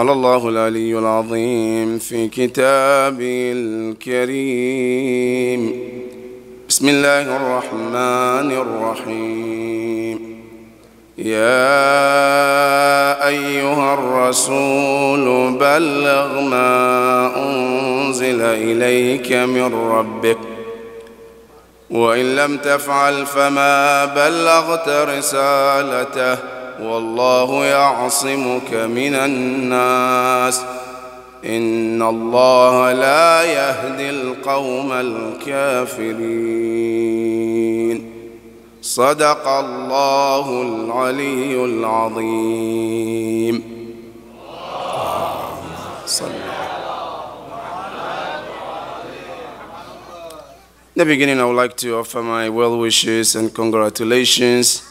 قال الله العلي العظيم في كتابه الكريم بسم الله الرحمن الرحيم يا أيها الرسول بلغ ما أنزل إليك من ربك وإن لم تفعل فما بلغت رسالته والله يعصمك من الناس إن الله لا يهدي القوم الكافرين صدق الله العلي العظيم صلى In the beginning, I would like to offer my well wishes and congratulations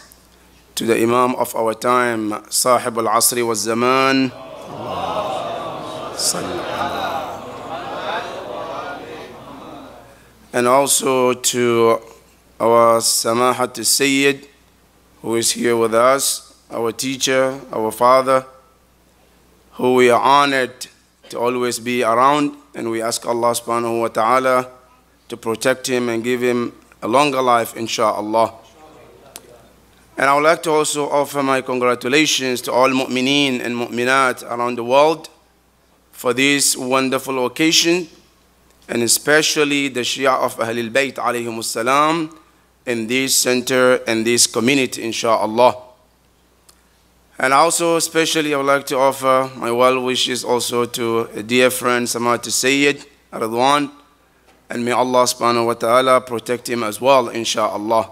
to the Imam of our time, Sahib al Asri was Zaman. And also to our Samahat Sayyid, who is here with us, our teacher, our father, who we are honored to always be around. And we ask Allah subhanahu wa ta'ala to protect him and give him a longer life, insha'Allah. And I would like to also offer my congratulations to all mu'mineen and mu'minat around the world for this wonderful occasion, and especially the Shia of Ahlul Bayt alayhim in this center and this community, inshallah. And also, especially, I would like to offer my well wishes also to a dear friend, Samati Sayyid, Radwan, and may Allah subhanahu wa ta'ala protect him as well, inshallah.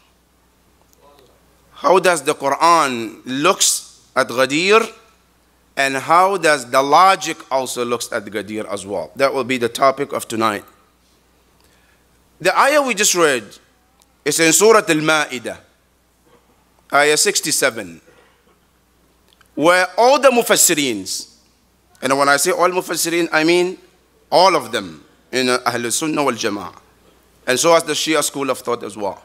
how does the Quran looks at Ghadir and how does the logic also looks at Ghadir as well. That will be the topic of tonight. The ayah we just read is in Surah Al-Ma'idah, ayah 67, where all the mufassirins, and when I say all mufassirin, I mean all of them in Ahl Sunnah wal Jama'ah, and so has the Shia school of thought as well.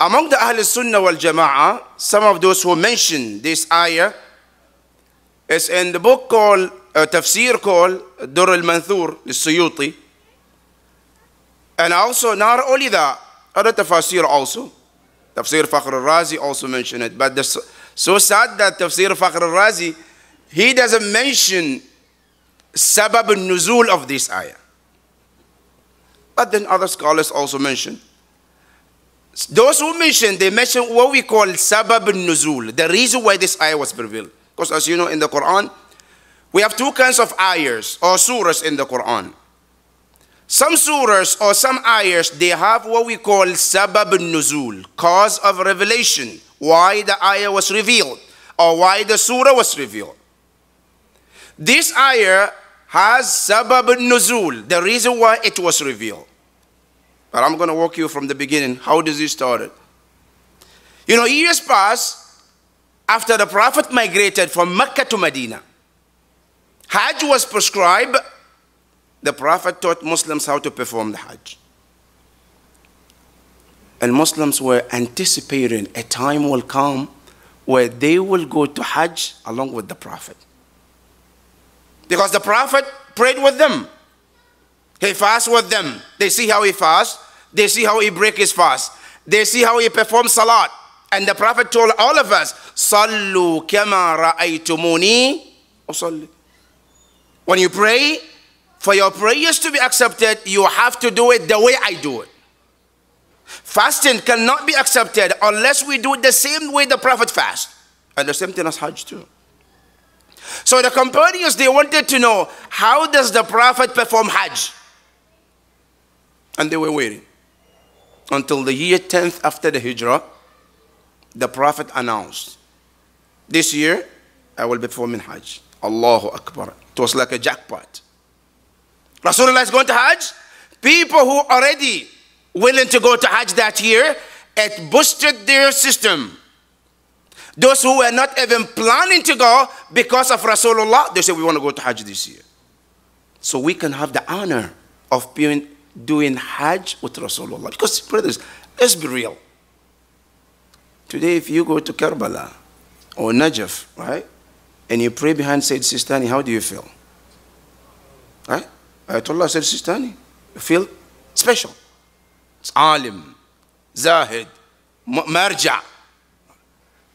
Among the Ahl Sunnah wal Jama'ah, some of those who mention this ayah is in the book called, uh, tafsir called Dur al Manthur al Suyuti. And also, not only that, other tafsir also. Tafsir Fakhr al Razi also mentioned it. But the, so sad that Tafsir Fakhr al Razi, he doesn't mention Sabab al Nuzul of this ayah. But then other scholars also mention those who mention, they mention what we call sabab nuzul, the reason why this ayah was revealed. Because as you know in the Quran, we have two kinds of ayahs or surahs in the Quran. Some surahs or some ayahs, they have what we call sabab nuzul, cause of revelation, why the ayah was revealed or why the surah was revealed. This ayah has sabab nuzul, the reason why it was revealed. But I'm going to walk you from the beginning. How does it started? You know, years passed after the Prophet migrated from Mecca to Medina. Hajj was prescribed. The Prophet taught Muslims how to perform the Hajj. And Muslims were anticipating a time will come where they will go to Hajj along with the Prophet. Because the Prophet prayed with them. He fasted with them. They see how he fasts. They see how he break his fast. They see how he performs salat. And the Prophet told all of us, Sallu kama ra'aytumuni usalli. When you pray, for your prayers to be accepted, you have to do it the way I do it. Fasting cannot be accepted unless we do it the same way the Prophet fasted. And the same thing as Hajj too. So the companions, they wanted to know, how does the Prophet perform Hajj? And they were waiting until the year 10th after the Hijrah, the Prophet announced, This year I will be performing Hajj. Allahu Akbar. It was like a jackpot. Rasulullah is going to Hajj. People who already willing to go to Hajj that year, it boosted their system. Those who were not even planning to go because of Rasulullah, they said, We want to go to Hajj this year. So we can have the honor of being doing Hajj with Rasulullah. Because, brothers, let's be real. Today, if you go to Karbala or Najaf, right, and you pray behind Sayyid Sistani, how do you feel? Right? Ayatollah Sayyid Sistani, you feel special. It's alim, zahid, marja.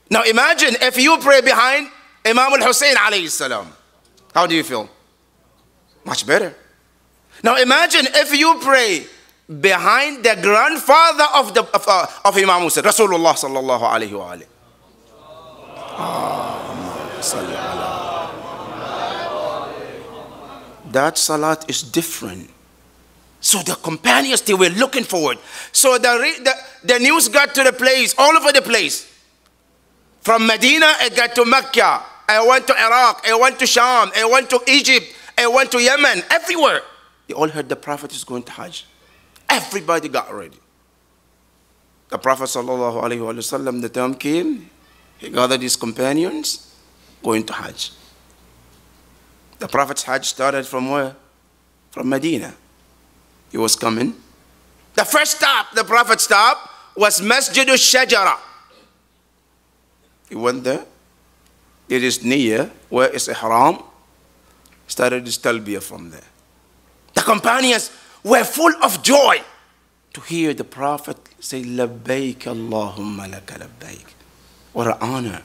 Now imagine if you pray behind Imam al-Hussein alayhi salam. How do you feel? Much better. Now imagine if you pray behind the grandfather of, the, of, uh, of Imam Hussein, Rasulullah sallallahu alayhi wa alayhi. Ah, that salat is different. So the companions, they were looking forward. So the, the, the news got to the place, all over the place. From Medina, it got to Mecca. I went to Iraq. I went to Sham. I went to Egypt. I went to Yemen. Everywhere. They all heard the Prophet is going to Hajj. Everybody got ready. The Prophet وسلم, the time came, he gathered his companions, going to Hajj. The Prophet's Hajj started from where? From Medina. He was coming. The first stop the Prophet stopped was Masjid al-Shajara. He went there. It is near where is Ihram. Started his talbiyah from there companions were full of joy to hear the Prophet say, Labbaik Allahumma laka labbaik. What an honor.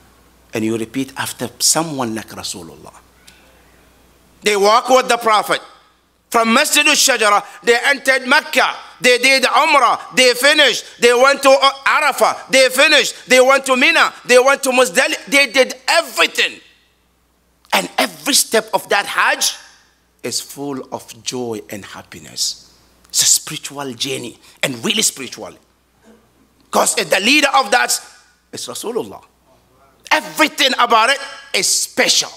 And you repeat after someone like Rasulullah. They walk with the Prophet. From Masjid al-Shajara, they entered Mecca. They did Umrah. They finished. They went to Arafah. They finished. They went to Mina. They went to Muzdalifah. They did everything. And every step of that Hajj, is full of joy and happiness. It's a spiritual journey and really spiritual. Because the leader of that is Rasulullah. Everything about it is special.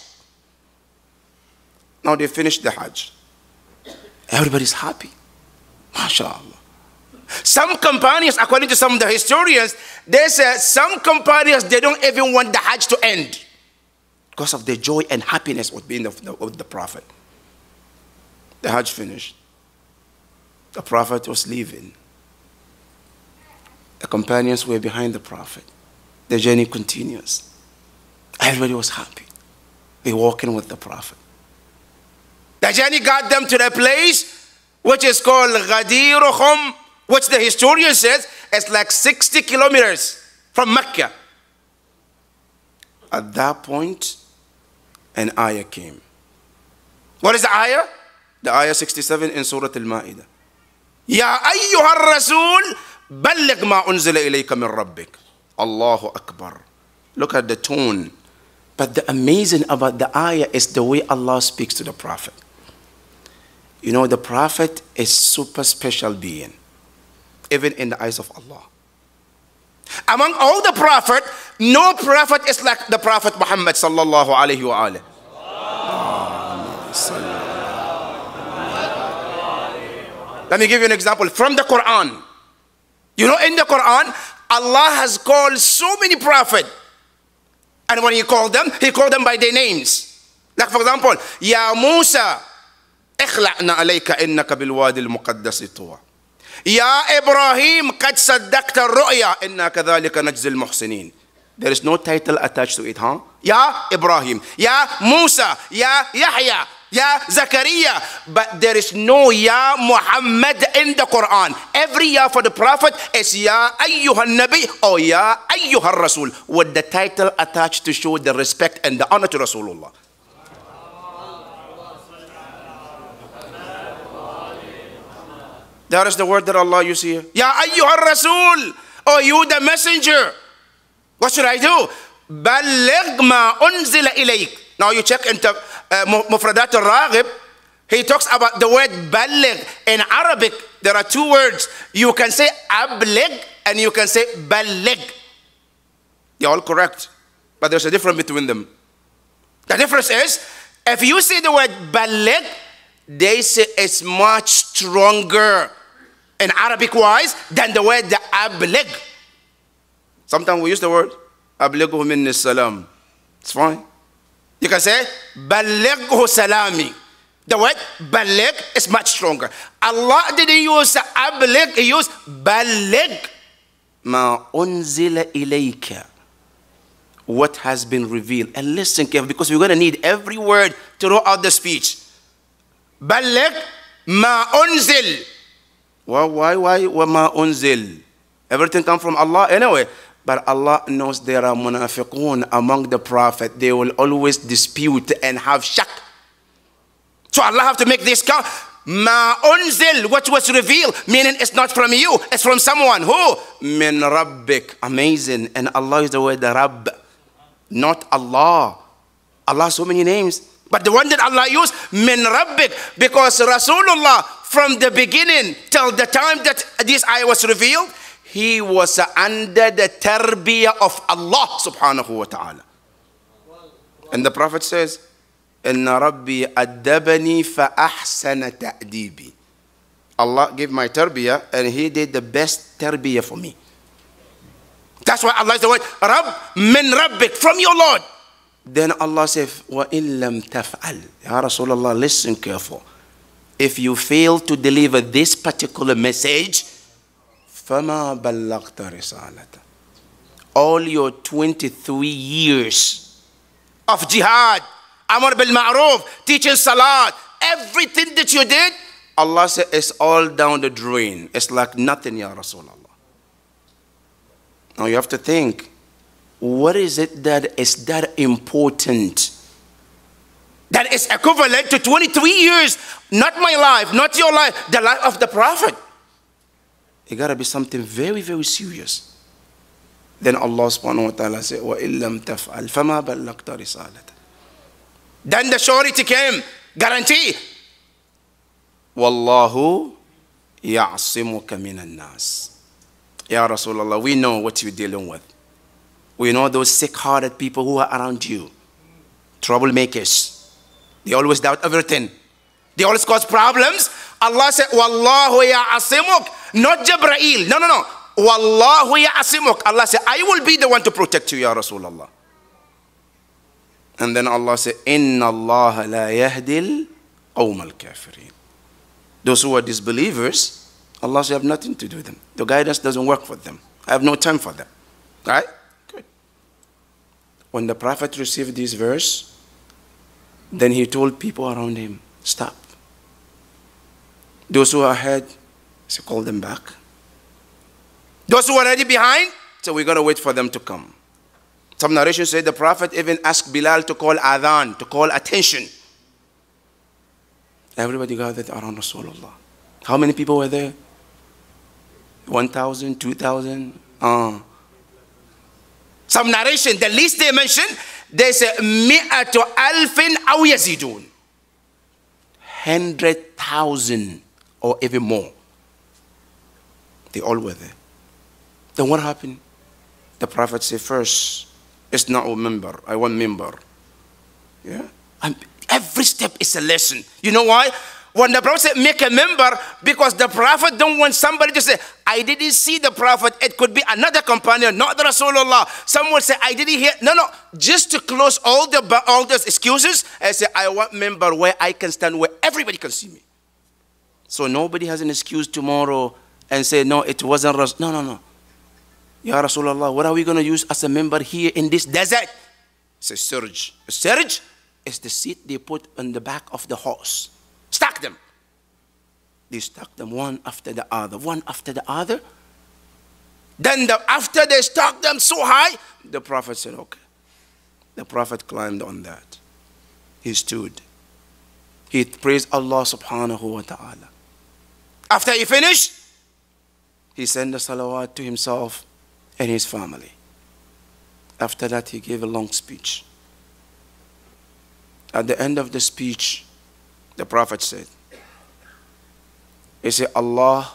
Now they finished the Hajj. Everybody's happy. MashaAllah. Some companions, according to some of the historians, they said some companions, they don't even want the Hajj to end because of the joy and happiness of being the, of the Prophet. The Hajj finished. The Prophet was leaving. The companions were behind the Prophet. The journey continues. Everybody was happy. They walking with the Prophet. The journey got them to the place which is called Ghadirhum, which the historian says is like 60 kilometers from Mecca. At that point, an ayah came. What is the ayah? The ayah 67 in Surah Al-Ma'idah. يا أيها الرسول بلغ ما أنزل إليك من ربك. Allahu Akbar. Look at the tone. But the amazing about the ayah is the way Allah speaks to the prophet. You know, the prophet is super special being, even in the eyes of Allah. Among all the prophet, no prophet is like the prophet Muhammad sallallahu alaihi wa Let me give you an example from the Quran. You know, in the Quran, Allah has called so many prophets. And when He called them, He called them by their names. Like, for example, Ya Musa, اخلعنا عليك إنك بالوادي المقدس طوى. Ya Ibrahim, قد صدقت الرؤيا إنا كذلك نجزي المحسنين. There is no title attached to it, huh? Ya Ibrahim, Ya Musa, Ya Yahya, Ya Zakaria. But there is no Ya Muhammad in the Quran. Every Ya for the Prophet is Ya Ayyuhan Nabi or Ya Ayyuhan Rasul with the title attached to show the respect and the honor to Rasulullah. That is the word that Allah uses see. Ya ayyuhar rasul. Oh, you the messenger. What should I do? Baligh ma unzila ilayk. Now you check into. Uh, Mufradat al-Raghib, he talks about the word balig in Arabic. There are two words. You can say ablig and you can say balig. They're all correct, but there's a difference between them. The difference is, if you say the word balig, they say it's much stronger in Arabic wise than the word the ablig. Sometimes we use the word ablighu minni salam. It's fine. You can say, Balighu salami. The word balig is much stronger. Allah didn't use ablig, he used balig. Ma unzila ilayka. What has been revealed. And listen carefully because we're going to need every word throughout the speech. Balig ma unzil. Why, why, why, ma unzil? Everything comes from Allah anyway. But Allah knows there are munafiqun among the Prophet. They will always dispute and have shak. So Allah have to make this count. Ma unzil, what was revealed, meaning it's not from you, it's from someone. Who? Min Rabbik. Amazing. And Allah is the word Rabb, not Allah. Allah so many names. But the one that Allah used, Min Rabbik, because Rasulullah, from the beginning till the time that this ayah was revealed, he was under the tarbiyah of Allah subhanahu wa ta'ala. And the Prophet says, إِنَّ رَبِّي أَدَّبَنِي فَأَحْسَنَ ta'dibi." Allah gave my tarbiyah and he did the best tarbiyah for me. That's why Allah the word Rabb min rabbik, from your Lord. Then Allah said, وَإِن لَمْ tafal." Ya Rasulullah, listen careful. If you fail to deliver this particular message, all your 23 years of jihad, amar bil ma'ruf, teaching salat, everything that you did, Allah said it's all down the drain. It's like nothing, Ya Rasulullah. Now you have to think, what is it that is that important? That is equivalent to 23 years, not my life, not your life, the life of the Prophet. It got to be something very, very serious. Then Allah subhanahu wa ta'ala said, وَإِلَّمْ تَفْعَلْ فَمَا بَلَّقْتَ رِسَالَةً Then the surety came, guarantee. وَاللَّهُ يَعْصِمُكَ مِنَ النَّاسِ Ya Rasulullah, we know what you're dealing with. We know those sick-hearted people who are around you. Troublemakers. They always doubt everything. They always cause problems. Allah said, Wallahu ya not Jibreel. No, no, no. Wallahu ya'asimuk. Allah said, I will be the one to protect you, Ya Rasulullah. And then Allah said, Inna Allah la yahdil qawm al kafirin. Those who are disbelievers, Allah said, I have nothing to do with them. The guidance doesn't work for them. I have no time for them. Right? Good. When the Prophet received this verse, then he told people around him, Stop. Those who are ahead, so call them back. Those who are already behind, so we're going to wait for them to come. Some narrations say the Prophet even asked Bilal to call adhan, to call attention. Everybody gathered around Rasulullah. How many people were there? 1,000, 2,000? Uh. Some narration, the least they mention, they say, Mi'atu alfin aw yazidun. 100,000 or even more. They all were there. Then what happened? The Prophet said, first, it's not a member. I want member. Yeah? And every step is a lesson. You know why? When the Prophet said, make a member, because the Prophet don't want somebody to say, I didn't see the Prophet. It could be another companion, not the Rasulullah. Someone say, I didn't hear. No, no. Just to close all the all those excuses, I say, I want member where I can stand, where everybody can see me. So nobody has an excuse tomorrow and say, no, it wasn't Rasul. No, no, no. Ya Rasulullah, what are we going to use as a member here in this desert? It's a surge. A surge is the seat they put on the back of the horse. Stack them. They stack them one after the other, one after the other. Then the, after they stacked them so high, the Prophet said, okay. The Prophet climbed on that. He stood. He praised Allah subhanahu wa ta'ala. After he finished, he sent the salawat to himself and his family. After that, he gave a long speech. At the end of the speech, the Prophet said, He said, Allah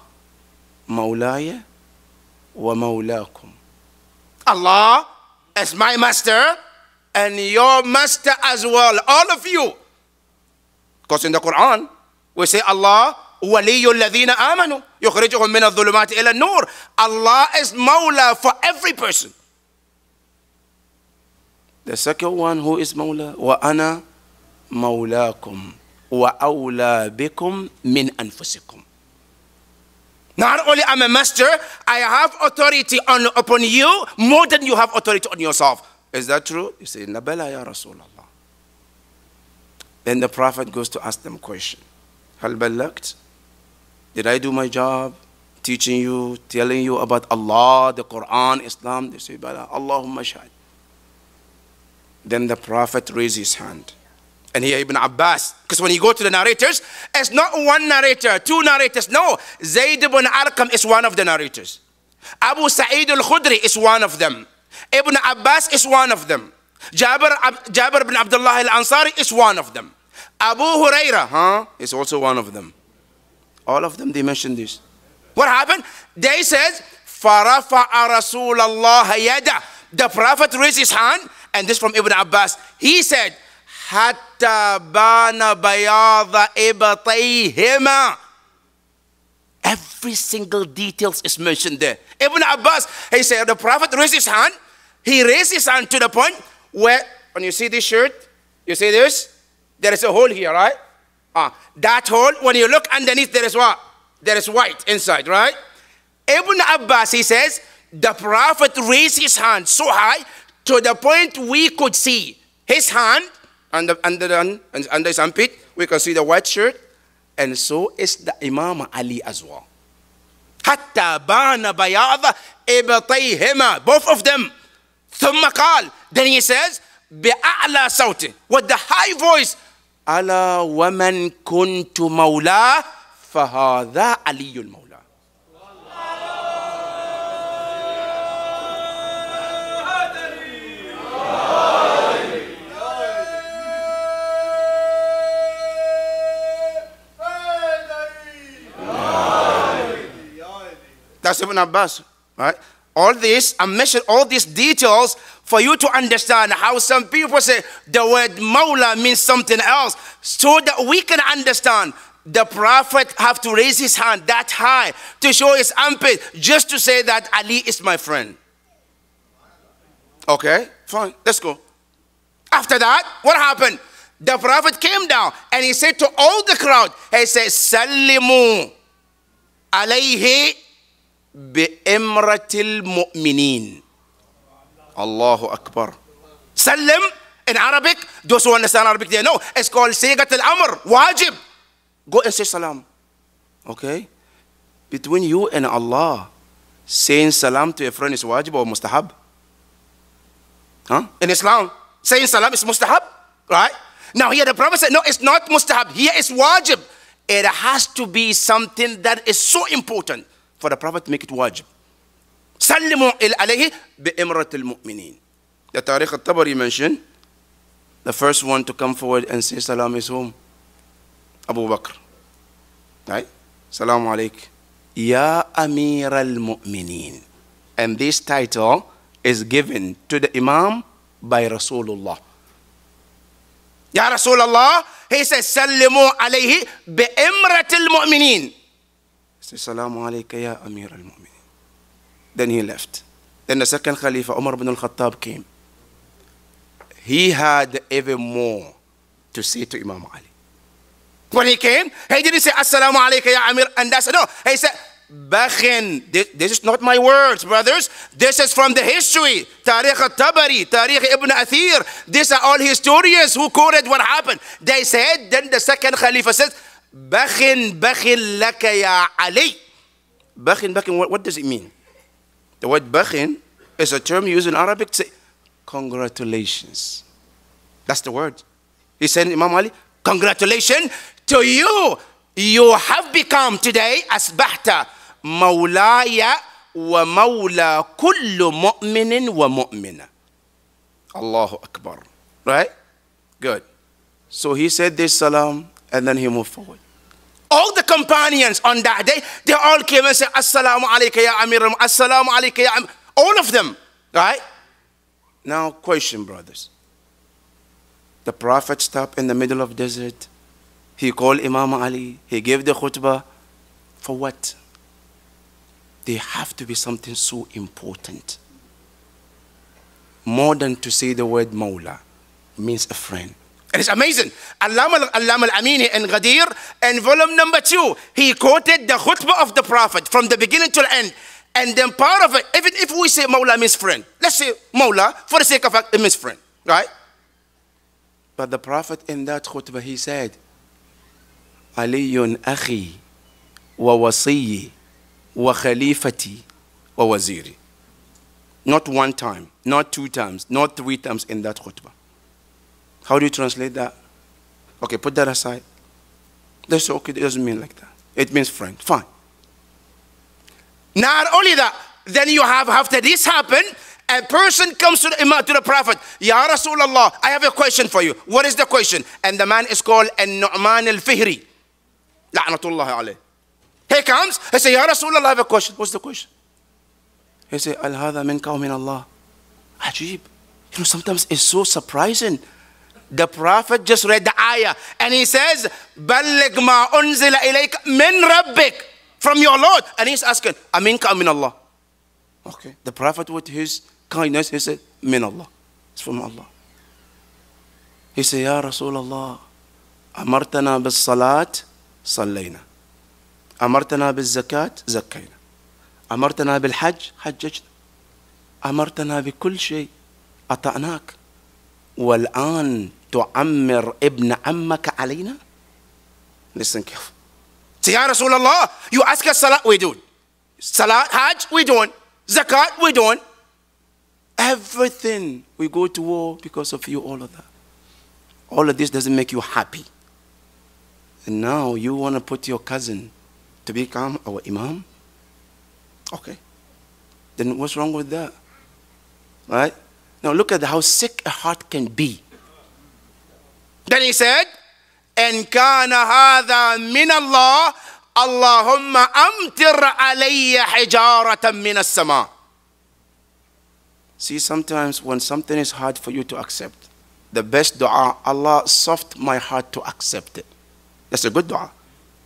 Mawlaya wa Mawlakum. Allah as my master and your master as well. All of you. Because in the Quran, we say Allah waliyu ladina amanu yukhrijuhum min adh-dhulumati ila nur Allah is mawla for every person. The second one who is mawla wa ana mawlakum wa awla bikum min anfusikum. Not only i am a master, I have authority on, upon you more than you have authority on yourself. Is that true? You say, Nabala ya Rasulullah. Then the Prophet goes to ask them a question. هل بلغت did I do my job? Teaching you, telling you about Allah, the Quran, Islam. They say, Bala, Allahumma shahid. Then the Prophet raised his hand. And here Ibn Abbas, because when you go to the narrators, it's not one narrator, two narrators. No, Zayd ibn Arqam is one of the narrators. Abu Sa'id al-Khudri is one of them. Ibn Abbas is one of them. Jabir, Jabir ibn Abdullah al-Ansari is one of them. Abu Huraira huh, is also one of them. All of them, they mentioned this. What happened? They says, فَرَفَعَ رَسُولَ اللَّهَ The Prophet raised his hand, and this from Ibn Abbas. He said, "Hatta bana بَيَاضَ إِبْطَيْهِمَا Every single details is mentioned there. Ibn Abbas, he said, the Prophet raised his hand. He raised his hand to the point where, when you see this shirt, you see this? There is a hole here, right? Uh, that hole, when you look underneath, there is what? There is white inside, right? Ibn Abbas, he says, the Prophet raised his hand so high to the point we could see his hand under, under, under his armpit. We can see the white shirt. And so is the Imam Ali as well. Hatta bana بياض إبطيهما both of them ثم then he says بأعلى صوت with the high voice ألا ومن كنت مولاه فهذا علي المولى That's Ibn Abbas, right? All this, I mentioned all these details for you to understand how some people say the word maula means something else so that we can understand the prophet have to raise his hand that high to show his armpit just to say that Ali is my friend. Okay, fine, let's go. After that, what happened? The prophet came down and he said to all the crowd, he said, Salimu alayhi bi imratil mu'mineen. Allahu Akbar. Salim in Arabic, those who understand Arabic, they know it's called Sayyidat al Amr, wajib. Go and say salam. Okay? Between you and Allah, saying salam to a friend is wajib or mustahab? Huh? In Islam, saying salam is mustahab, right? Now here the Prophet said, no, it's not mustahab. Here it's wajib. It has to be something that is so important for the Prophet to make it wajib. سلموا عليه بإمرة المؤمنين The Tariq al-Tabari mentioned the first one to come forward and say salam is whom? Abu Bakr. Right? Salam alaik. Ya Amir al-Mu'mineen. And this title is given to the Imam by Rasulullah. Ya Rasulullah, he says, Sallimu alayhi bi imratil mu'mineen. Say, Salamu alayka ya Amir al-Mu'mineen. Then he left. Then the second Khalifa, Umar ibn al-Khattab, came. He had even more to say to Imam Ali. When he came, he didn't say, Assalamu alaikum ya Amir, and that's, no, he said, Bakhin, this, this, is not my words, brothers. This is from the history. Tariq al-Tabari, Tariq ibn Athir. These are all historians who quoted what happened. They said, then the second Khalifa says, Bakhin, Bakhin laka ya Ali. Bakhin, Bakhin, what, what does it mean? The word bakhin is a term used in Arabic to say, congratulations. That's the word. He said, Imam Ali, congratulations to you. You have become today asbahta maulaya wa maula kullu mu'minin wa mu'mina. Allahu Akbar. Right? Good. So he said this salam and then he moved forward. All the companions on that day, they all came and said, Assalamu alaikum ya Assalamu alaikum ya Amir. All of them, right? Now, question, brothers. The Prophet stopped in the middle of desert. He called Imam Ali. He gave the khutbah. For what? They have to be something so important. More than to say the word Mawla means a friend. And it's amazing. Allama al-Amini in Ghadir, in volume number two, he quoted the khutbah of the Prophet from the beginning to the end. And then part of it, even if we say Mawla means friend, let's say Mawla, for the sake of it means friend, right? But the Prophet in that khutbah, he said, wa علي wa khalifati wa wazirī. Not one time, not two times, not three times in that khutbah. How do you translate that? Okay, put that aside. They say, okay, it doesn't mean like that. It means friend. Fine. Not only that, then you have after this happened, a person comes to the imam, to the prophet, Ya Rasulullah, I have a question for you. What is the question? And the man is called An-Nu'man al-Fihri. La'natullah alayh. He comes, he says, Ya Rasulullah, I have a question. What's the question? He says, Al-Hadha min qawmin Allah. Ajib. You know, sometimes it's so surprising the Prophet just read the ayah and he says, Balligh ma unzila min rabbik, from your Lord. And he's asking, Aminka min Allah. Okay. The Prophet with his kindness, he said, Min Allah. It's from Allah. He said, Ya Rasulullah, أمرتنا بالصلاة صلينا أمرتنا بالزكاة زكينا hajj, بالحج Amartana bi بكل shay, أطعناك والآن تعمر ابن عمك علينا? Listen careful. Say, رسول الله. you ask us Salat, we do. Salat, Hajj, we do Zakat, we do Everything, we go to war because of you, all of that. All of this doesn't make you happy. And now you want to put your cousin to become our imam? Okay. Then what's wrong with that? Right? Now look at how sick a heart can be. Then he said, And kana hada min Allah, Allahumma amtir alayya hijaratan min as-sama. See, sometimes when something is hard for you to accept, the best dua, Allah soft my heart to accept it. That's a good dua.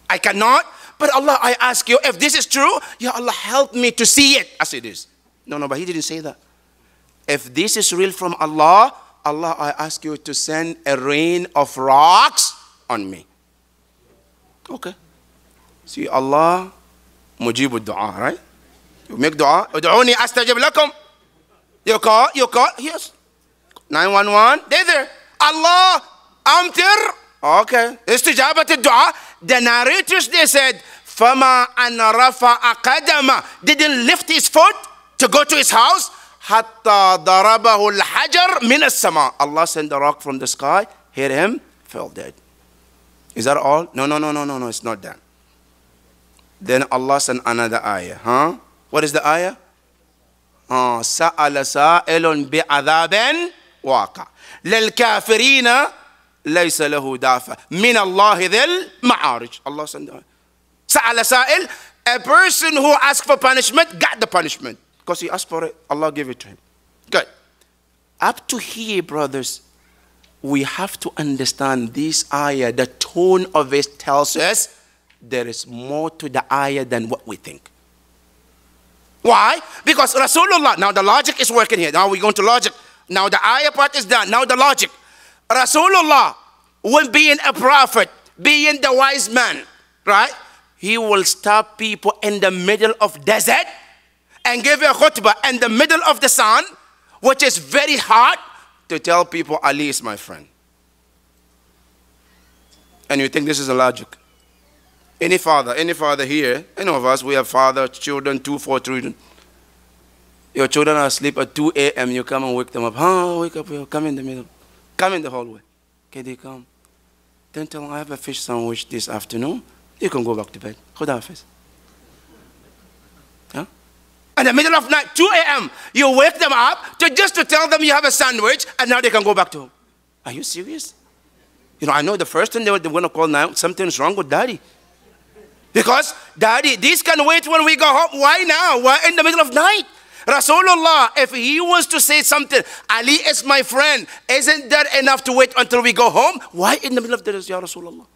I cannot, but Allah, I ask you, if this is true, Ya Allah, help me to see it as it is. No, no, but he didn't say that. If this is real from Allah, Allah, I ask you to send a rain of rocks on me. Okay. See, Allah, mujibu dua, right? You make dua. Udu'uni astajib lakum. You call, you call, yes. 911, they there. Allah, amtir. Okay. Istijabat dua. The narrators, they said, Fama an rafa akadama didn't lift his foot to go to his house حتى ضربه الحجر من السماء Allah sent a rock from the sky hit him fell dead is that all no no no no no no it's not that then Allah sent another ayah huh what is the ayah آه سأل سائل بعذاب واقع للكافرين ليس له دافع من الله ذي المعارج الله سند سأل سائل a person who asked for punishment got the punishment Because he asked for it, Allah gave it to him. Good. Up to here, brothers, we have to understand this ayah. The tone of it tells us there is more to the ayah than what we think. Why? Because Rasulullah, now the logic is working here. Now we're going to logic. Now the ayah part is done. Now the logic. Rasulullah, when being a prophet, being the wise man, right? He will stop people in the middle of desert and gave a khutbah in the middle of the sun, which is very hard to tell people Ali is my friend. And you think this is a logic. Any father, any father here, any of us, we have father, children, two, four children. Your children are asleep at 2 a.m. You come and wake them up. Huh? Wake up. Come in the middle. Come in the hallway. Can they come? Then tell them, I have a fish sandwich this afternoon. You can go back to bed. Khuda Hafiz. Huh? in the middle of night, 2 a.m., you wake them up to just to tell them you have a sandwich, and now they can go back to home. Are you serious? You know, I know the first thing they were, going to call now, something's wrong with daddy. Because, daddy, this can wait when we go home. Why now? Why in the middle of night? Rasulullah, if he wants to say something, Ali is my friend, isn't that enough to wait until we go home? Why in the middle of the night, Ya Rasulullah?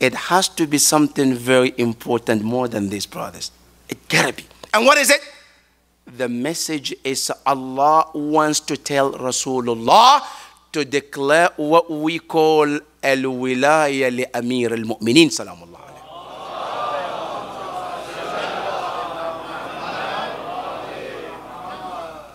It has to be something very important more than this, brothers. Garbi. And what is it? The message is Allah wants to tell Rasulullah to declare what we call al-wilaya li amir al-mu'minin salam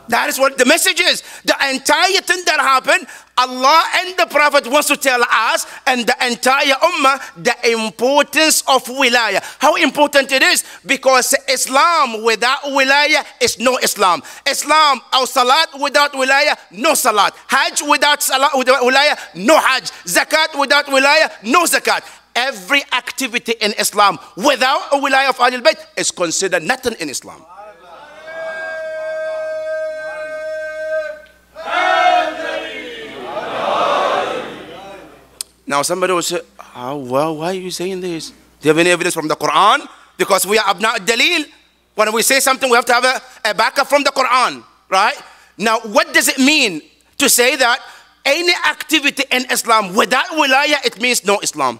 That is what the message is. The entire thing that happened, Allah and the Prophet wants to tell us and the entire Ummah the importance of wilayah. How important it is because Islam without wilayah is no Islam. Islam, our salat without wilayah, no salat. Hajj without, salat, without wilaya, no hajj. Zakat without wilayah, no zakat. Every activity in Islam without a of Ahlul Bayt is considered nothing in Islam. Now somebody will say, oh, well, why are you saying this? Do you have any evidence from the Quran? Because we are abna dalil. When we say something, we have to have a, a backup from the Quran, right? Now, what does it mean to say that any activity in Islam without wilaya, it means no Islam?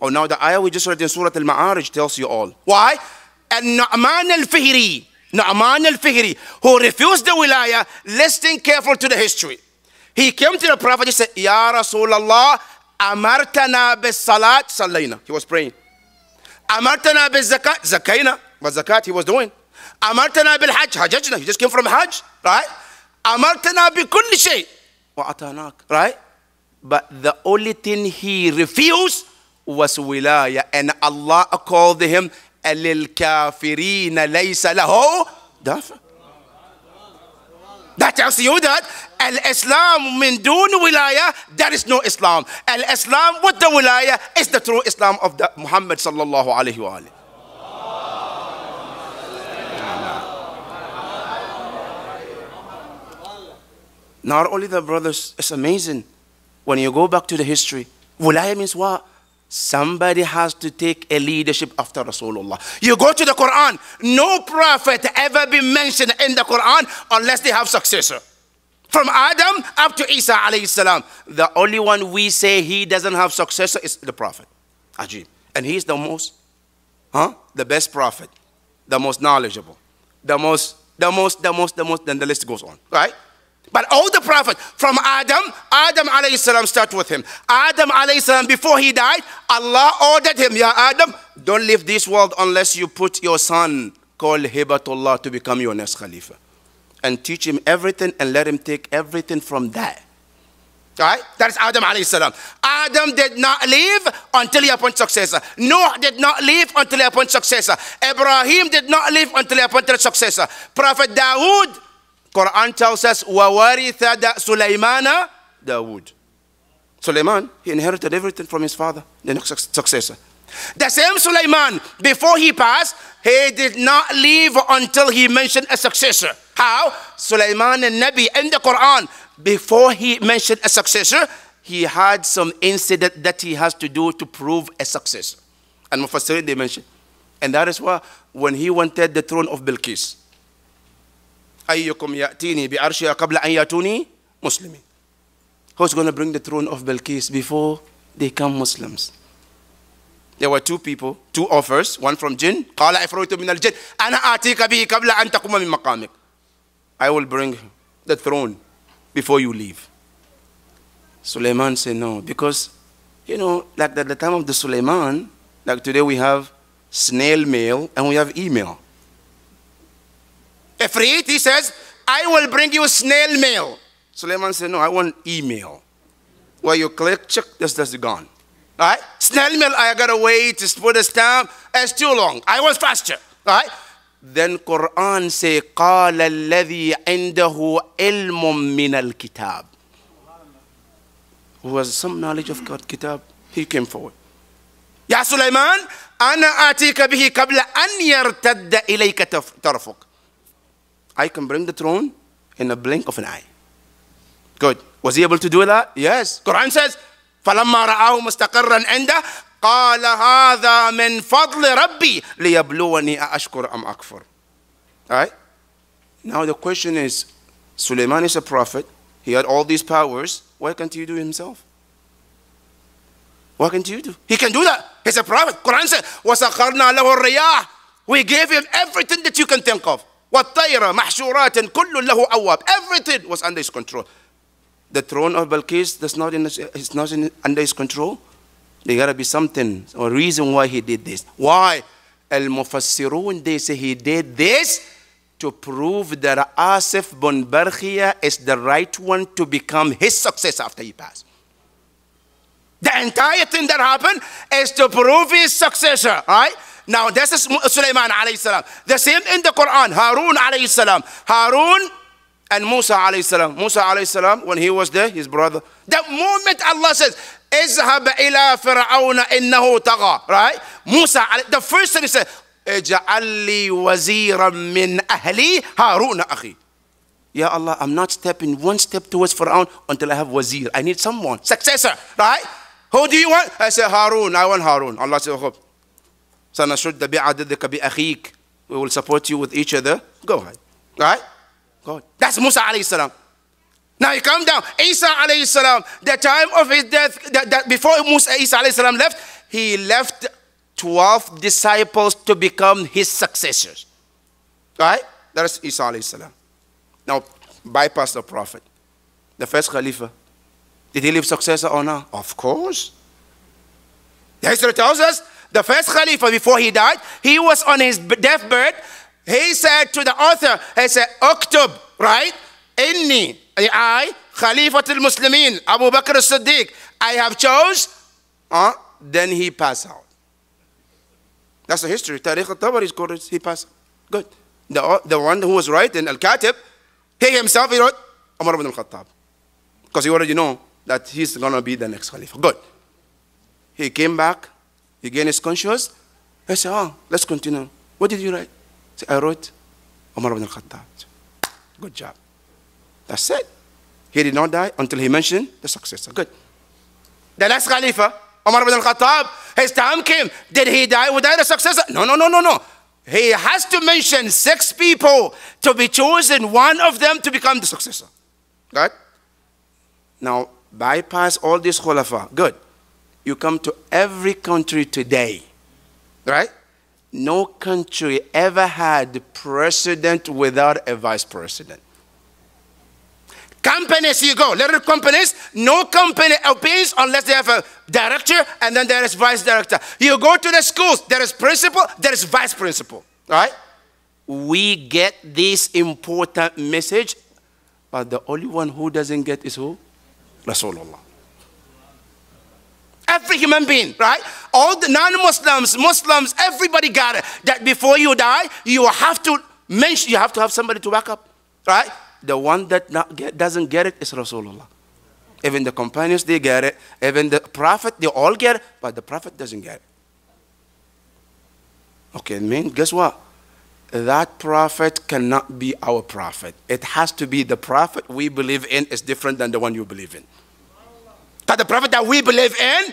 Oh, now the ayah we just read in Surah Al-Ma'arij tells you all. Why? Al-Nu'man al-Fihri. Na'man al-Fihri, who refused the wilaya, listening careful to the history. He came to the Prophet, he said, Ya Rasulullah, amartana bis salat salayna. He was praying. Amartana bis zakat, zakayna. But zakat he was doing. Amartana bil hajj, hajjajna. He just came from hajj, right? Amartana bi kulli shay. Wa atanak, right? But the only thing he refused was wilaya, And Allah called him للكافرين ليس له دافع That tells you that Al-Islam من دون ولاية there is no Islam. Al-Islam with the ولاية is the true Islam of the Muhammad صلى الله عليه وآله. Not only the brothers, it's amazing. When you go back to the history, Wilaya means what? Somebody has to take a leadership after Rasulullah. You go to the Quran, no prophet ever been mentioned in the Quran unless they have successor. From Adam up to Isa alayhi salam. The only one we say he doesn't have successor is the prophet. Ajib. And he's the most, huh? The best prophet, the most knowledgeable, the most, the most, the most, the most, then the list goes on, right? But all the prophets, from Adam, Adam alayhi salam start with him. Adam alayhi salam, before he died, Allah ordered him, Ya Adam, don't leave this world unless you put your son called Hibatullah to become your next Khalifa. And teach him everything and let him take everything from that. All right? That is Adam alayhi salam. Adam did not leave until he appointed successor. Noah did not leave until he appointed successor. Abraham did not leave until he appointed successor. Prophet Dawood Quran tells us, وَوَرِثَ Sulaimana, Dawood. Sulaiman, he inherited everything from his father, the next successor. The same Sulaiman, before he passed, he did not leave until he mentioned a successor. How? Sulaiman and Nabi in the Quran, before he mentioned a successor, he had some incident that he has to do to prove a successor. And Mufassirin, they mentioned. And that is why when he wanted the throne of Bilqis, ayyukum ya'tini bi arshiha qabla an yatuni Who's going to bring the throne of Belkis before they come Muslims? There were two people, two offers, one from jinn. قال من الجن أنا آتيك به قبل أن تقوم من مقامك. I will bring the throne before you leave. Suleiman said no, because, you know, like at the time of the Suleiman, like today we have snail mail and we have email. Efrit, he says, I will bring you snail mail. Suleiman said, no, I want email. Why you click, check, this is gone. All right? Snail mail, I gotta wait to put a stamp. It's too long. I want faster. All right? Then Quran say, قال الذي عنده علم من الكتاب. Who has some knowledge of God, Kitab, he came forward. Ya Sulaiman, أنا آتيك به قبل أن يرتد إليك طرفك. I can bring the throne in a blink of an eye. Good. Was he able to do that? Yes. Quran says, فَلَمَّا رَآهُ مُسْتَقَرًّا عِنْدَهُ قَالَ هَذَا مِنْ فَضْلِ رَبِّي لِيَبْلُوَنِي أَأَشْكُرُ أَمْ أَكْفُرُ All right? Now the question is, Suleiman is a prophet. He had all these powers. Why can't he do it himself? What can't you do? He can do that. He's a prophet. Quran says, لَهُ الرِّيَاحِ We gave him everything that you can think of. محشورات كل له أواب everything was under his control the throne of Balkis that's not in it's not in, under his control there gotta be something or reason why he did this why al-mufassirun they say he did this to prove that Asif bin Barkhia is the right one to become his successor after he passed the entire thing that happened is to prove his successor right now this is Sulaiman alayhi salam. The same in the Quran, Harun alayhi salam. Harun and Musa alayhi salam. Musa alayhi salam, when he was there, his brother. The moment Allah says, Izhab ila fir'auna innahu taga. Right? Musa, the first thing he said, Ija'alli waziran min ahli Harun akhi. Ya Allah, I'm not stepping one step towards Fir'aun until I have wazir. I need someone, successor, right? Who do you want? I say Harun, I want Harun. Allah says, سنشد بعددك بأخيك we will support you with each other go ahead right? go ahead. that's Musa alayhi salam now he come down Isa alayhi salam the time of his death that, that before Musa Isa salam left he left 12 disciples to become his successors Right? that is Isa alayhi salam now bypass the prophet the first Khalifa did he leave successor or not of course the history tells us the first Khalifa before he died, he was on his deathbed. He said to the author, he said, Uktub, right? Inni, I, the Muslimin, Abu Bakr as-Siddiq, I have chose. Uh, then he passed out. That's the history. Tariq al-Tabari is called, he passed Good. The, the one who was writing, Al-Khatib, he himself, he wrote, Umar ibn al-Khattab. Because he already know that he's going to be the next Khalifa. Good. He came back he gained his conscience. I said, oh, let's continue. What did you write? I, said, I wrote Umar ibn al-Khattab. Good job. That's it. He did not die until he mentioned the successor. Good. The last Khalifa, Umar ibn al-Khattab, his time came. Did he die without a successor? No, no, no, no, no. He has to mention six people to be chosen, one of them to become the successor. Good. Now, bypass all this khulafa. Good. You come to every country today, right? No country ever had president without a vice president. Companies, you go, little companies, no company opens unless they have a director and then there is vice director. You go to the schools, there is principal, there is vice principal, right? We get this important message, but the only one who doesn't get is who? Rasulullah human being, right? All the non-Muslims, Muslims, everybody got it. That before you die, you have to mention, you have to have somebody to back up, right? The one that get, doesn't get it is Rasulullah. Even the companions, they get it. Even the prophet, they all get it, but the prophet doesn't get it. Okay, I mean, guess what? That prophet cannot be our prophet. It has to be the prophet we believe in is different than the one you believe in. But the prophet that we believe in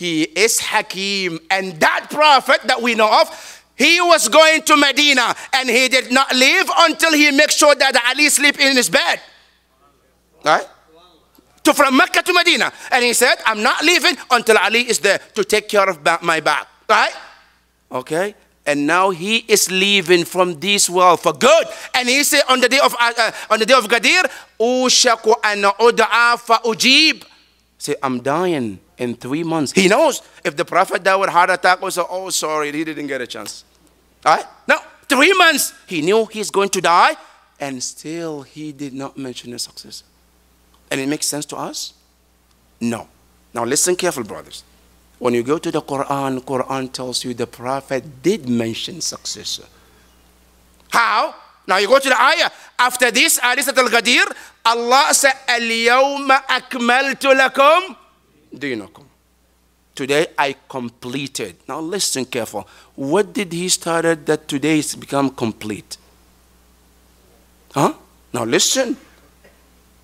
he is Hakim. And that prophet that we know of, he was going to Medina and he did not leave until he makes sure that Ali sleep in his bed. Right? To from Mecca to Medina. And he said, I'm not leaving until Ali is there to take care of my back. Right? Okay? and now he is leaving from this world for good. And he said on the day of uh, uh on the day of Gadir, Ushaku an Say, I'm dying in three months. He knows if the prophet died with heart attack was, oh, sorry, he didn't get a chance. All right? now three months. He knew he's going to die, and still he did not mention his successor. And it makes sense to us? No. Now listen careful, brothers. When you go to the Quran, Quran tells you the prophet did mention successor. How? Now you go to the ayah. After this, Alisat al-Ghadir, Allah said, الْيَوْمَ أَكْمَلْتُ لَكُمْ do you come? today I completed. Now listen careful. What did he started that today has become complete? Huh? Now listen.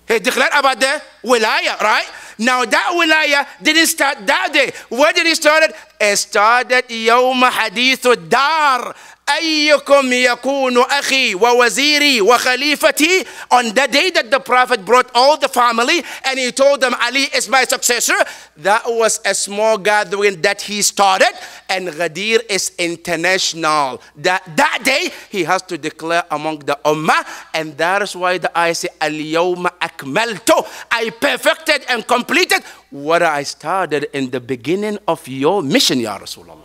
He declared about the wilaya, right? Now that wilaya didn't start that day. Where did it started? It started يوم hadithu dar. أيكم يكون أخي ووزيري وخليفتي on the day that the Prophet brought all the family and he told them Ali is my successor that was a small gathering that he started and Ghadir is international that, that day he has to declare among the Ummah and that is why the ayah say Al-Yawma Akmalto I perfected and completed what I started in the beginning of your mission Ya Rasulullah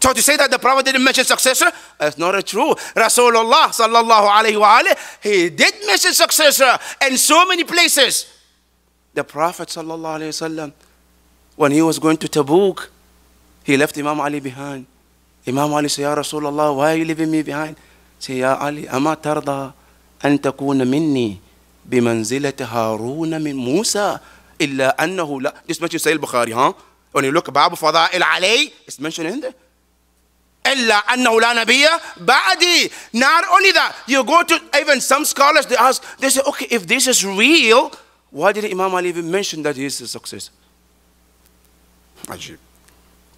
So to say that the Prophet didn't mention successor, that's not true. Rasulullah sallallahu alayhi wa alayhi, he did mention successor in so many places. The Prophet sallallahu alayhi wasallam, when he was going to Tabuk, he left Imam Ali behind. Imam Ali said, Ya Rasulullah, why are you leaving me behind? Say, Ya Ali, أما tarda أن تكون مني بمنزلة هارون من موسى إلا أنه لا This mentioned Sayyid Bukhari, huh? When you look Babu Fada'il Ali, it's mentioned in there. And أنه لا نبي بعدي. Not only that, you go to even some scholars, they ask, they say, okay, if this is real, why did Imam Ali even mention that he is a success? Ajib.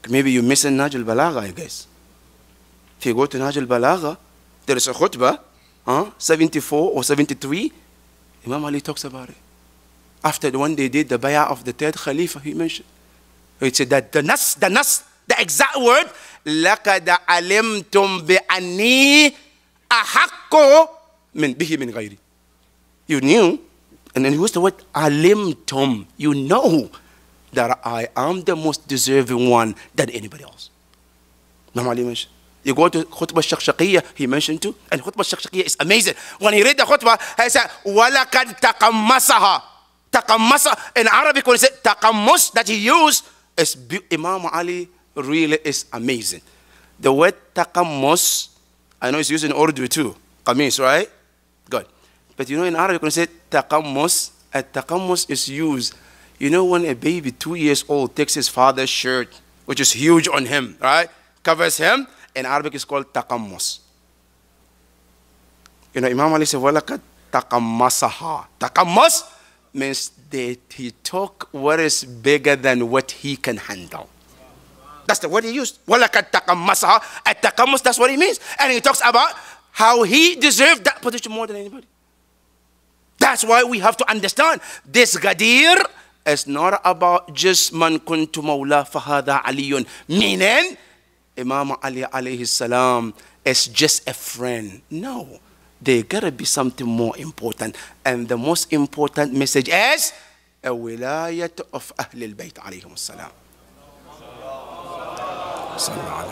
Maybe you miss Naj al-Balagha, I guess. If you go to Naj al-Balagha, there is a khutbah, huh? 74 or 73, Imam Ali talks about it. After the one they did the bayah of the third Khalifa, he mentioned. He said that the nas, the nas the exact word, لَقَدْ عَلِمْتُمْ بِأَنِّي أَحَقُّ مِنْ بِهِ مِنْ Gairi." You knew, and then he used the word عَلِمْتُمْ. You know that I am the most deserving one than anybody else. Remember Ali mentioned? You go to Khutbah Shaqshaqiyya, he mentioned too. And Khutbah Shaqshaqiyya is amazing. When he read the Khutbah, he said, وَلَقَدْ تَقَمَّسَهَا Taqammasa, in Arabic when he said taqammus that he used, is Imam Ali really is amazing. The word takamos, I know it's used in Urdu too. Kamis, right? Good. But you know, in Arabic, when you say takamos. a takamos is used. You know, when a baby, two years old, takes his father's shirt, which is huge on him, right? Covers him. In Arabic, it's called takamos. You know, Imam Ali said, وَلَقَدْ تَقَمَّسَهَا Takamos means that he took what is bigger than what he can handle. That's the word he used. That's what he means. And he talks about how he deserved that position more than anybody. That's why we have to understand this Gadir is not about just man kuntu mawla fahada aliyun. Meaning, Imam Ali alayhi salam is just a friend. No, there gotta be something more important. And the most important message is a wilayat of Ahlul Bayt alayhi salam. على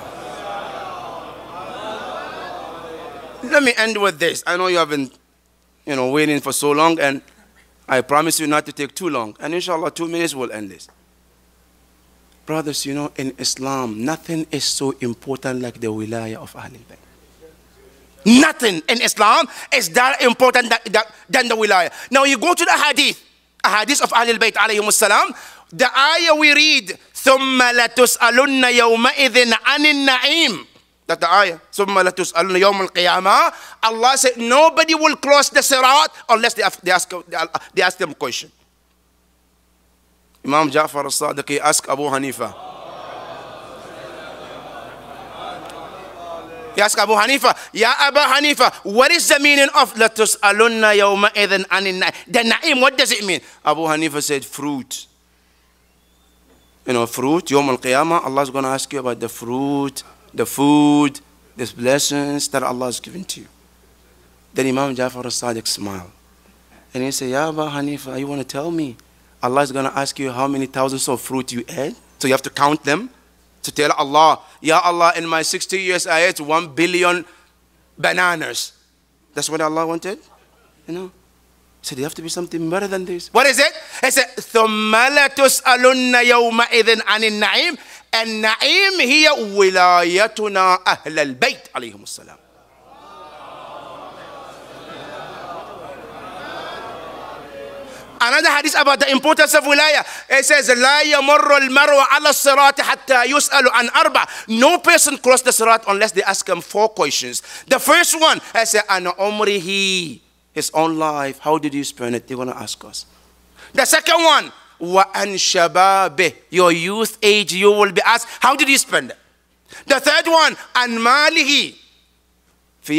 Let me end with this. I know you have been, you know, waiting for so long, and I promise you not to take too long. And inshallah, two minutes will end this. Brothers, you know, in Islam, nothing is so important like the wilayah of Ahlul Bayt. Nothing in Islam is that important that, that, than the wilayah. Now you go to the hadith, hadith of Ahlul Bayt alayhi salam, the ayah we read ثم لتسألن يومئذ عن النعيم That the ayah. ثم لتسألن يوم القيامة. Allah said nobody will cross the sirat unless they ask, they ask, they ask them question. Imam Ja'far al-Sadiqi asked Abu Hanifa. He asked Abu Hanifa, Ya Abu Hanifa, what is the meaning of latus'alunna yawma'idhin anin The na'im, what does it mean? Abu Hanifa said, fruit. you know, fruit, Yom Al Qiyamah, Allah is going to ask you about the fruit, the food, the blessings that Allah has given to you. Then Imam Jafar al Sadiq smiled. And he said, Ya Aba Hanifa, you want to tell me? Allah is going to ask you how many thousands of fruit you ate? So you have to count them to tell Allah, Ya Allah, in my 60 years I ate 1 billion bananas. That's what Allah wanted? You know? said, you have to be something better than this. What is it? It said, ثُمَّ لَتُسْأَلُنَّ يَوْمَئِذٍ عَنِ النَّعِيمِ النعيم هي ولايتنا أهل البيت عليهم السلام Another hadith about the importance of wilayah. It says, لا يمر المرء على الصراط حتى يسأل عن أربع. No person cross the sirat unless they ask him four questions. The first one, I say, أنا عمره his own life. How did you spend it? they want to ask us. The second one, wa an شَبَابِهِ Your youth age, you will be asked, how did you spend it? The third one, an أَنْ مَالِهِ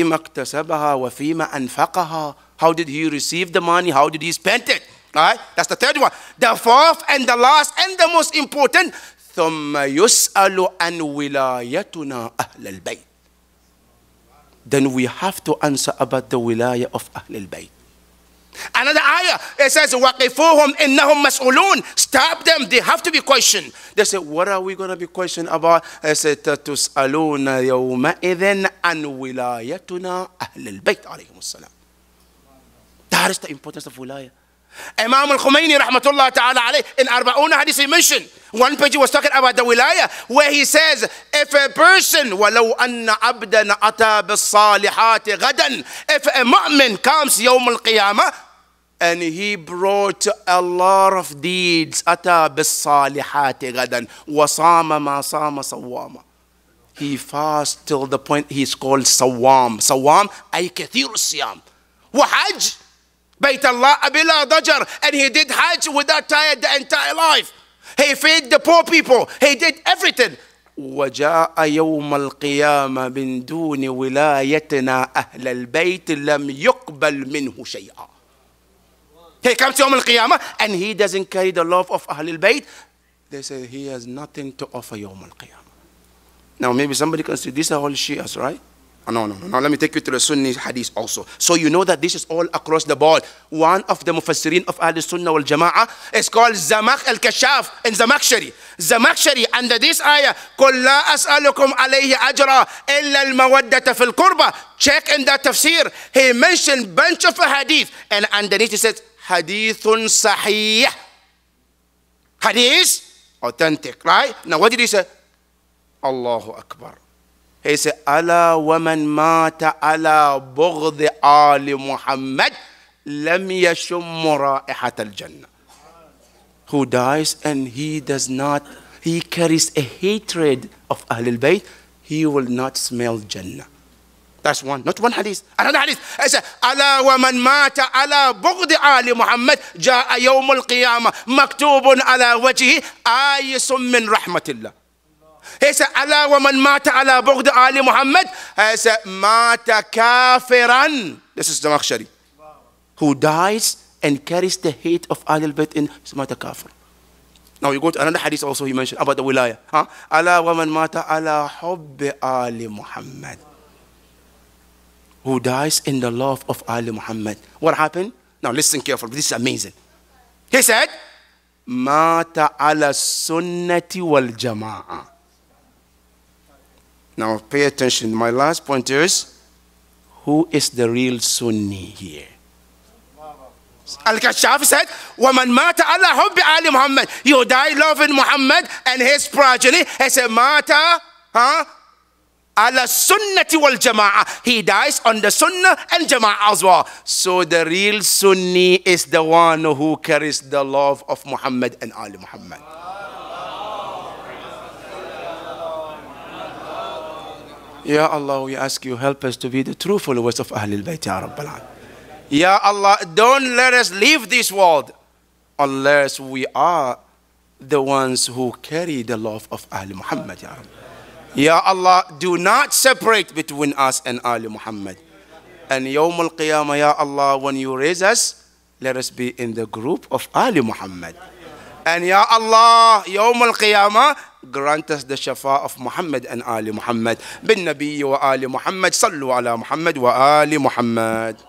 wa اكْتَسَبَهَا وَفِيمَا أَنْفَقَهَا How did he receive the money? How did he spend it? All right, that's the third one. The fourth and the last and the most important, ثُمَّ يُسْأَلُ an wilayatuna أَهْلَ bayt then we have to answer about the wilaya of Ahlul Bayt. Another ayah, it says, وَقِفُوهُمْ إِنَّهُمْ مَسْئُولُونَ Stop them, they have to be questioned. They say, what are we going to be questioned about? I said, تَتُسْأَلُونَ يَوْمَئِذٍ أَنْ وِلَايَتُنَا أَهْلِ الْبَيْتِ That is the importance of wilayah. Imam al Khumayni, rahmatullah ta'ala alayh in Arba'una hadith he mentioned one page he was talking about the Wilaya, where he says if a person walau anna abdan ata bis-salihati ghadan if a mu'min comes yawm al-qiyamah and he brought a lot of deeds ata bis-salihati ghadan wa sama ma sama sawama he fasts till the point he's called sawam sawam ay kathir siyam wa hajj Baytullah Abila Dajar. And he did Hajj without tired the entire life. He fed the poor people. He did everything. وجاء يوم القيامة من دون ولايتنا أهل البيت لم يقبل منه شيئا. He comes to Yom al and he doesn't carry the love of Ahlul Bayt. They say he has nothing to offer Yom al Now maybe somebody can say, these are all Shias, right? Oh, no, no, no. Now let me take you to the Sunni hadith also. So you know that this is all across the board. One of the mufassirin of Ahl Sunnah wal Jama'ah is called Zamak al Kashaf in Zamakshari. Zamakshari under this ayah, قُلْ asalukum alayhi ajra illa al الْمَوَدَّةَ fil الْقُرْبَى Check in that tafsir. He mentioned bunch of hadith and underneath he says, hadithun sahih. Hadith, authentic, right? Now what did he say? Allahu Akbar. هي ألا ومن مات على بغض آل محمد لم يشم رائحة الجنة who dies and he does not he carries a hatred of Ahlul Bayt he will not smell Jannah That's one, not one hadith. Another hadith. I said, ألا ومن مات على بغض آل محمد جاء يوم القيامة مكتوب على وجهه آيس من رحمة الله. هسه على ومن مات على بغض آل محمد هسه مات كافرا This is Damakhshari who dies and carries the hate of آل البيت in مات كافر Now you go to another hadith also he mentioned about the wilaya. Huh? على ومن مات على حب آل محمد Who dies in the love of آل محمد What happened? Now listen carefully. This is amazing. He said, مات على السنة والجماعة Now pay attention. My last point is who is the real Sunni here? Al-Kashaf said, Woman Mata Allah Hubbi Ali Muhammad. You die loving Muhammad and his progeny. He said, Mata, huh? Allah Sunnati wal Jama'ah. He dies on the Sunnah and Jama'ah as well. So the real Sunni is the one who carries the love of Muhammad and Ali Muhammad. Ya Allah, we ask you, help us to be the true followers of Ahlul Bayt, Ya Rabbal Ya Allah, don't let us leave this world unless we are the ones who carry the love of Ahl Muhammad, Ya Ya Allah, do not separate between us and Ahl Muhammad. And Yawm al-Qiyamah, Ya Allah, when you raise us, let us be in the group of Ali Muhammad. And Ya Allah, Yawm Al-Qiyamah, grant us the shafa of Muhammad and Ali Muhammad. Bin Nabi wa Ali Muhammad, sallu ala Muhammad wa Ali Muhammad.